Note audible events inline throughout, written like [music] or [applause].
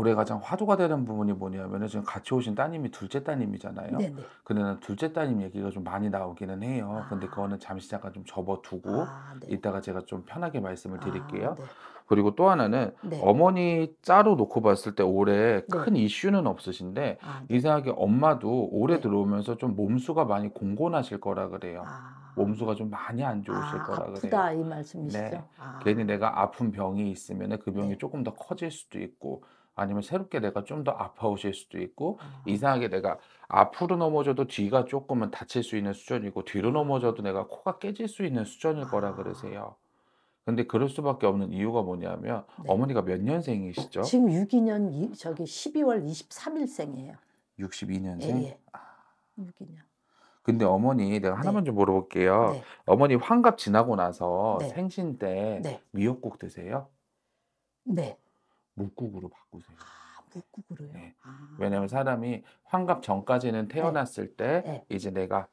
올해 가장 화두가 되는 부분이 뭐냐면은 지금 같이 오신 따님이 둘째 따님이잖아요. 네네. 근데 둘째 따님 얘기가 좀 많이 나오기는 해요. 아. 근데 그거는 잠시 잠깐 좀 접어두고 아, 네. 이따가 제가 좀 편하게 말씀을 아, 드릴게요. 아, 네. 그리고 또 하나는 네. 어머니 짜로 놓고 봤을 때 올해 네. 큰 이슈는 없으신데 아, 네. 이상하게 엄마도 올해 네. 들어오면서 좀 몸수가 많이 공곤하실 거라 그래요. 아. 몸수가 좀 많이 안 좋으실 아, 거라 아프다 그래요. 이 말씀이시죠? 네. 아. 괜히 내가 아픈 병이 있으면 그 병이 네. 조금 더 커질 수도 있고 아니면 새롭게 내가 좀 더 아파오실 수도 있고 아. 이상하게 내가 앞으로 넘어져도 뒤가 조금은 다칠 수 있는 수준이고 뒤로 넘어져도 내가 코가 깨질 수 있는 수준일 거라 아. 그러세요. 근데 그럴 수밖에 없는 이유가 뭐냐면 네. 어머니가 몇 년생이시죠? 지금 62년 저기 12월 23일생이에요. 62년생? 예, 예. 62년. 근데 어머니 내가 하나만 좀 네. 물어볼게요. 네. 어머니 환갑 지나고 나서 네. 생신 때 네. 미역국 드세요? 네. 묵국으로 바꾸세요. 아, 묵국으로요? 네. 아. 왜냐면 사람이 환갑 전까지는 네. 태어났을 때 네. 이제 내가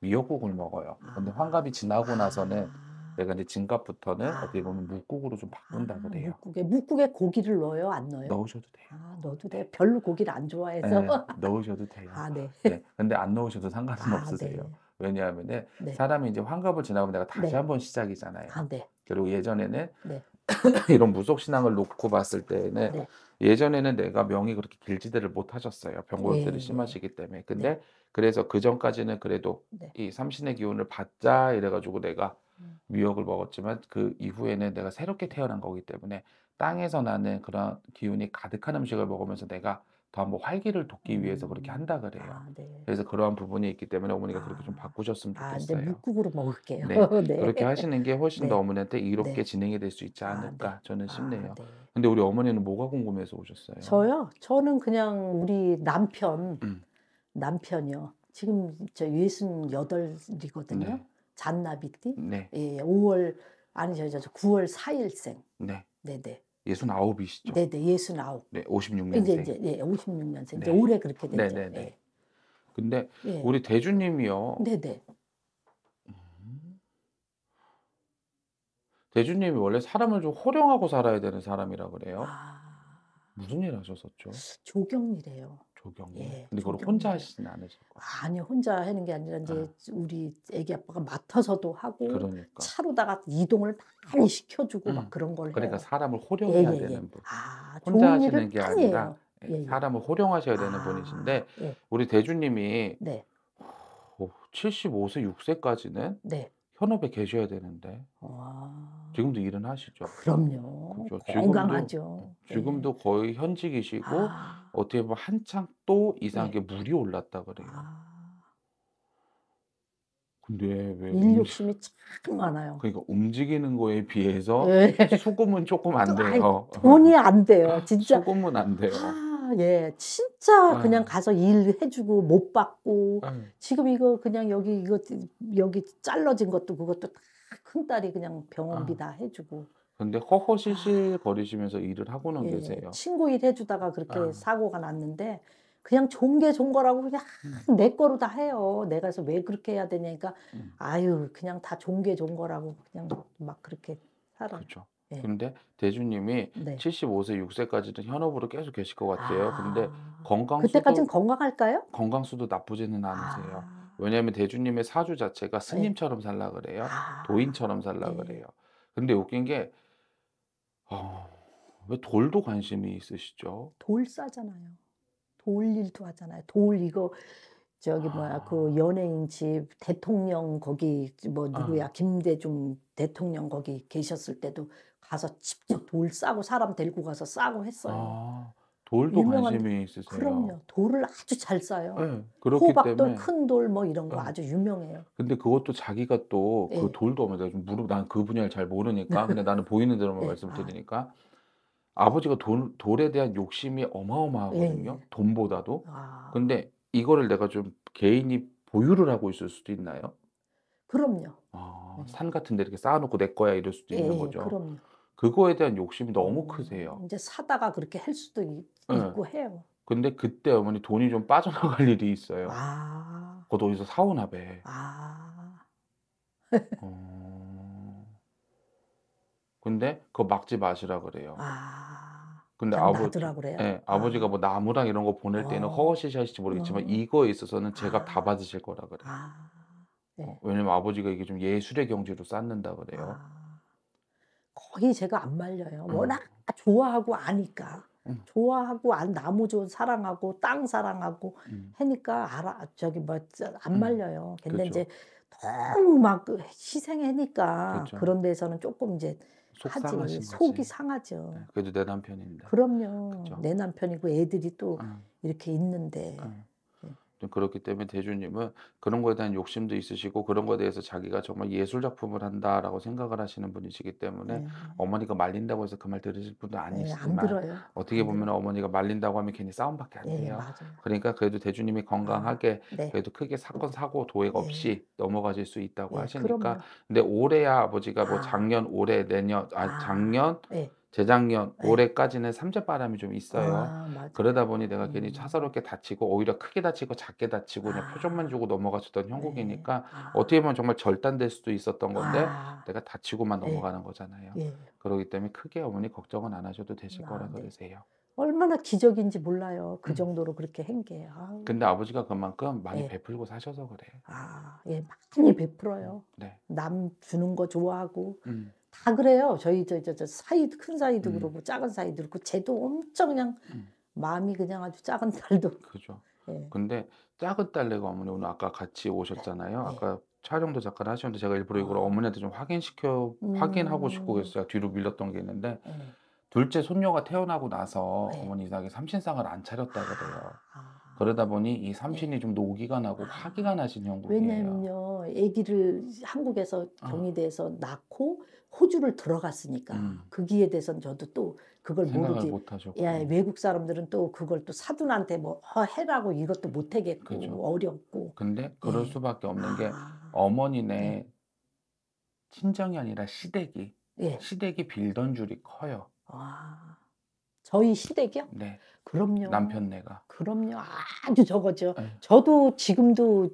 미역국을 먹어요. 근데 아. 환갑이 지나고 나서는 아. 내가 이제 진갑부터는 아. 어떻게 보면 묵국으로 좀 바꾼다고 래요 아, 묵국에 묵국에 고기를 넣어요, 안 넣어요? 넣으셔도 돼요. 아, 넣어도 돼. 별로 고기를 안 좋아해서. 네, 넣으셔도 돼요. 아, 네. 네. 근데 안 넣으셔도 상관은 아, 없으세요. 네. 왜냐하면 네. 사람이 이제 환갑을 지나고 내가 다시 네. 한번 시작이잖아요. 아, 네. 그리고 예전에는 네. [coughs] 이런 무속 신앙을 놓고 봤을 때는 네. 예전에는 내가 명이 그렇게 길지대를 못 하셨어요. 병고열들이 네. 심하시기 때문에. 네. 근데 네. 그래서 그 전까지는 그래도 네. 이 삼신의 기운을 받자 이래가지고 내가 미혹을 먹었지만 그 이후에는 내가 새롭게 태어난 거기 때문에 땅에서 나는 그런 기운이 가득한 음식을 먹으면서 내가 더 한번 활기를 돋기 위해서 그렇게 음. 한다 그래요. 아, 네. 그래서 그러한 부분이 있기 때문에 어머니가 그렇게 좀 아. 바꾸셨으면 아, 좋겠어요. 아, 네, 묵국으로 먹을게요. 네, [laughs] 네. 그렇게 하시는 게 훨씬 네. 더 어머니한테 이롭게 네. 진행이 될 수 있지 아, 네. 않을까 저는 싶네요. 근데 우리 어머니는 뭐가 궁금해서 오셨어요? 저요? 저는 그냥 우리 남편, 음. 남편이요. 지금 저 68이거든요. 잔나비띠. 네. 예, 5월 아니저저 저, 9월 4일생. 네. 네, 네. 예순 아홉이시죠? 네, 네. 예순 아홉. 네, 56년생. 이제 이제 예, 56년생. 이제 네. 올해 그렇게 됐죠. 네, 네. 네. 예. 근데 예. 우리 대주님이요. 네, 네. 대주님이 원래 사람을 좀 호령하고 살아야 되는 사람이라 그래요. 아... 무슨 일 하셨었죠? 조경이래요. 조경호. 예, 근데 그걸 혼자 하시진 않으실 거예요. 아니요, 혼자 하는 게 아니라 이제 아. 우리 애기 아빠가 맡아서도 하고 그러니까. 차로다가 이동을 많이 시켜주고 음. 막 그런 걸 그러니까 해요. 사람을 예, 호령해야 예, 예, 되는 분. 아, 혼자 하시는 게 아니라 해요. 예, 예. 사람을 호령하셔야 되는 아, 분이신데 우리 대주님이 네. 오, 75세 6세까지는 네. 현업에 계셔야 되는데 와. 아. 지금도 일은 하시죠. 그럼요. 그렇죠. 건강하죠. 지금도, 지금도 거의 현직이시고 아. 어떻게 보면 한창 또 네. 이상하게 네. 물이 올랐다 그래요. 아... 근데 왜 욕심이 참 많아요. 그러니까 움직이는 거에 비해서 네. 수금은 조금 안 돼요. 아니, 돈이 안 돼요, [laughs] 진짜. 수금은 안 돼요. 아, 예, 진짜 아. 그냥 가서 일해주고 못 받고 아. 지금 이거 그냥 여기 이거 여기 잘라진 것도 그것도 큰 딸이 그냥 병원비 아. 다 해주고. 근데 허허실실 아. 거리시면서 일을 하고는 예, 계세요. 친구 일 해주다가 그렇게 아. 사고가 났는데 그냥 좋게좋 거라고 그냥 음. 내 거로 다 해요. 내가 해서 왜 그렇게 해야 되냐니까 음. 아유 그냥 다좋게좋 거라고 그냥 막 그렇게 살아. 그렇죠. 네. 근데 대주님이 네. 75세, 6세까지는 현업으로 계속 계실 것 같아요. 아. 근데 건강 그때까지는 건강할까요? 건강수도 나쁘지는 아. 않으세요. 아. 왜냐하면 대주님의 사주 자체가 예. 스님처럼 살라 그래요. 아. 도인처럼 살라 네. 그래요. 근데 웃긴 게 아, 왜 돌도 관심이 있으시죠? 돌 싸잖아요. 돌 일도 하잖아요. 돌 이거 저기 뭐야 아. 그 연예인 집 대통령 거기 뭐 누구야 아. 김대중 대통령 거기 계셨을 때도 가서 직접 돌 싸고 사람 데리고 가서 싸고 했어요. 아. 돌도 유명한, 관심이 있으세요. 그럼요. 돌을 아주 잘 쌓아요. 네, 그렇기 호박돌, 때문에 큰돌 뭐 이런 거 네. 아주 유명해요. 근데 그것도 자기가 또그 네. 돌도 뭐 내가 좀 무릎 난그 분야를 잘 모르니까 네. 근데 나는 보이는 대로만 네. 말씀드리니까 아. 버지가 돌, 돌에 대한 욕심이 어마어마하거든요. 돈보다도. 아. 근데 이거를 내가 좀 개인이 보유를 하고 있을 수도 있나요? 그럼요. 아, 산 같은 데 이렇게 쌓아놓고 내 거야 이럴 수도 있는 예, 예, 거죠. 그럼요. 그거에 대한 욕심이 너무 음, 크세요. 이제 사다가 그렇게 할 수도 있, 네. 고 해요. 근데 그때 어머니 돈이 좀 빠져나갈 [laughs] 일이 있어요. 아. 그 어디서 사오나 봐. 아. 어... 근데 그거 막지 마시라 그래요. 아. 근데 아버지, 네, 아. 아버지가 뭐 나무랑 이런 거 보낼 어. 때는 어. 허허시시 하실지 모르겠지만 어. 이거에 있어서는 제가 아. 다 받으실 거라 그래요. 아. 네. 어, 왜냐면 아버지가 이게 좀 예술의 경지로 쌓는다 그래요. 아. 거의 제가 안 말려요. 음. 워낙 좋아하고 아니까. 음. 좋아하고 안 나무조 사랑하고 땅 사랑하고 음. 하니까 알아 저기 뭐안 음. 말려요. 근데 그렇죠. 이제 너무 막 그 희생하니까 그렇죠. 그런 데서는 조금 이제 하지 속이 상하죠. 네, 그래도 내 남편인데. 그럼요. 그렇죠. 내 남편이고 애들이 또 음. 이렇게 있는데. 음. 그렇기 때문에 대주님은 그런 거에 대한 욕심도 있으시고 그런 거에 대해서 자기가 정말 예술 작품을 한다라고 생각을 하시는 분이시기 때문에 네. 어머니가 말린다고 해서 그 말 들으실 분도 네, 아니시지만 어떻게 보면 어머니가 말린다고 하면 괜히 싸움밖에 안 예, 돼요. 그러니까 그래도 대주님이 아, 건강하게 네. 그래도 크게 사건 네. 사고 도액 없이 넘어가실 수 있다고 하시니까 그럼요. 근데 올해야 아버지가 뭐 아. 작년 올해 내년 아, 아. 작년 아, 재작년 네. 올해까지는 삼재바람이 좀 있어요. 아, 그러다 보니 내가 괜히 음. 차사롭게 다치고 오히려 크게 다치고 작게 다치고 그냥 아. 표정만 주고 넘어가셨던 네. 형국이니까 네. 어떻게 보면 정말 절단될 수도 있었던 건데 아. 내가 다치고만 네. 넘어가는 네. 거잖아요. 예. 그러기 때문에 크게 어머니 걱정은 안 하셔도 되실 거라 네. 그러세요. 얼마나 기적인지 몰라요. 그 음. 정도로 음. 그렇게 행게. 아 근데 아버지가 그만큼 많이 예. 베풀고 사셔서 그래. 아, 예, 많이 베풀어요. 음. 네. 남 주는 거 좋아하고 음. 다 그래요. 저희 저, 저, 저 사이드 큰 사이도 음. 그렇고 작은 사이도 그렇고 쟤도 엄청 그냥 음. 마음이 그냥 아주 작은 딸도. 그죠. 렇 [laughs] 네. 예. 근데 작은 딸내가 어머니 오늘 아까 같이 오셨잖아요. 네. 아까 촬영도 잠깐 하셨는데 제가 일부러 아. 이걸 어머니한테 좀 확인시켜 음. 확인하고 싶고 그래서 뒤로 밀렸던 게 있는데 네. 둘째 손녀가 태어나고 나서 네. 어머니 이상하게 삼신상을 안 차렸다 그래요. 아. 그러다 보니 이 네. 삼신이 좀 노기가 나고 화기가 아. 나신 형국이에요. 왜냐면요, 아기를 한국에서 경희대에서 어. 낳고 호주를 들어갔으니까 음. 거기에 대해서는 저도 또 그걸 모르지. 예, 외국 사람들은 또 그걸 또 사돈한테 뭐 해라고 이것도 못 하겠고 그렇죠. 어렵고. 근데 그럴 예. 수밖에 없는 게 아. 어머니네 네. 친정이 아니라 시댁이 예. 시댁이 빌던 줄이 커요. 아. 저희 시댁이요? 네. 그럼요. 남편 내가. 그럼요. 아주 저거죠. 네. 저도 지금도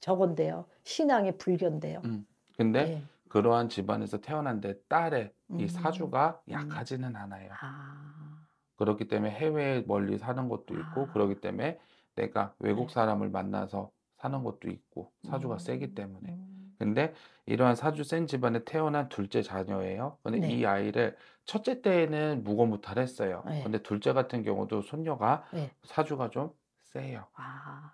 저건데요. 신앙의 불견데요. 음. 근데 네. 그러한 집안에서 태어난데 딸의 이 사주가 음. 약하지는 않아요. 아. 그렇기 때문에 해외 멀리 사는 것도 있고 아. 그렇기 때문에 내가 외국 네. 사람을 만나서 사는 것도 있고 사주가 세기 음. 때문에 음. 근데 이러한 사주 센 집안에 태어난 둘째 자녀예요. 근데 네. 이 아이를 첫째 때에는 무고무탈했어요. 네. 근데 둘째 같은 경우도 손녀가 네. 사주가 좀 세요. 아.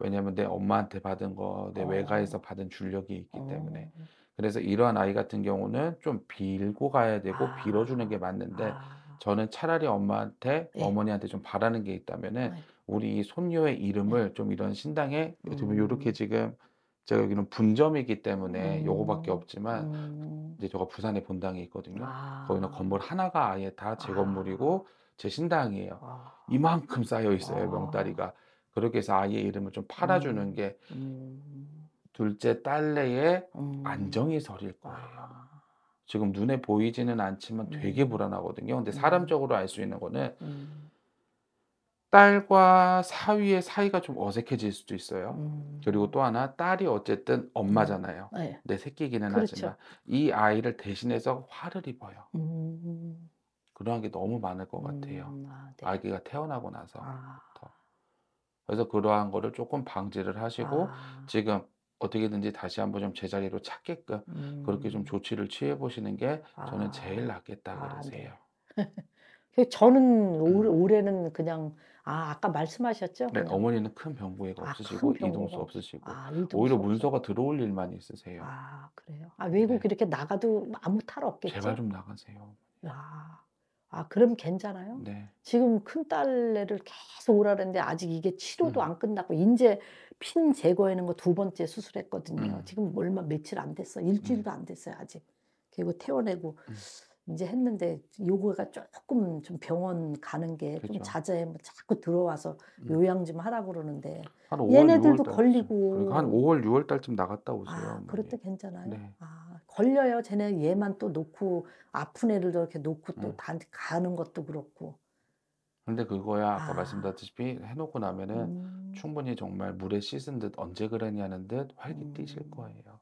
왜냐면 내 엄마한테 받은 거, 내 어. 외가에서 받은 줄력이 있기 어. 때문에. 그래서 이러한 아이 같은 경우는 좀 빌고 가야 되고 아. 빌어주는 게 맞는데 아. 저는 차라리 엄마한테 네. 어머니한테 좀 바라는 게 있다면은 네. 우리 손녀의 이름을 네. 좀 이런 신당에 음. 이렇게 지금 제가 여기는 분점이기 때문에 음. 요거밖에 없지만 음. 이제 저가 부산에 본당이 있거든요. 아. 거기는 건물 하나가 아예 다제 아. 건물이고 제 신당이에요. 아. 이만큼 쌓여 있어요 아. 명다리가. 그렇게 해서 아이의 이름을 좀 팔아주는 음. 게 음. 둘째 딸내의 음. 안정이 서릴 거예요. 아. 지금 눈에 보이지는 않지만 되게 음. 불안하거든요. 근데 음. 사람적으로 알 수 있는 거는 음. 딸과 사위의 사이가 좀 어색해질 수도 있어요. 음. 그리고 또 하나 딸이 어쨌든 엄마잖아요. 네. 내 새끼기는 그렇죠. 하지만 이 아이를 대신해서 화를 입어요. 음. 그러한 게 너무 많을 것 같아요. 음. 아, 네. 기가 태어나고 나서 아. 그래서 그러한 거를 조금 방지를 하시고 아. 지금 어떻게든지 다시 한번 좀 제자리로 찾게끔 음. 그렇게 좀 음. 조치를 취해 보시는 게 저는 아, 제일 네. 낫겠다 아, 그러세요. 네. [laughs] 그 저는 올, 음. 올해는 그냥 아 아까 말씀하셨죠? 네, 어머니는 큰 병부애가 아, 없으시고 큰 이동수 없으시고 아, 이동수 오히려 문서가 들어올 일만 있으세요. 아 그래요? 아 외국 네. 이렇게 나가도 아무 탈 없겠죠? 제발 좀 나가세요. 아 아, 그럼 괜찮아요? 네. 지금 큰딸래를 계속 오라는데 아직 이게 치료도 음. 안 끝났고 이제 핀 제거하는 거 두 번째 수술했거든요. 음. 지금 얼마 며칠 안 됐어. 일주일도 음. 안 됐어요, 아직. 그리고 태워내고 이제 음. 했는데 요거가 조금 좀 병원 가는 게좀 그렇죠. 자제해 뭐 자꾸 들어와서 음. 요양 좀 하라 그러는데 5월, 얘네들도 걸리고 그러니까 한 5월 6월 달쯤 나갔다 오세요. 아, 그럴 때 괜찮아요. 네. 아. 걸려요. 쟤네 얘만 또 놓고 아픈 애를 저렇게 놓고 또다 음. 가는 것도 그렇고. 근데 그거야 아까 아. 말씀드렸다시피 해놓고 나면은 음. 충분히 정말 물에 씻은 듯 언제 그랬냐는 듯 활기 음. 뛰실 거예요.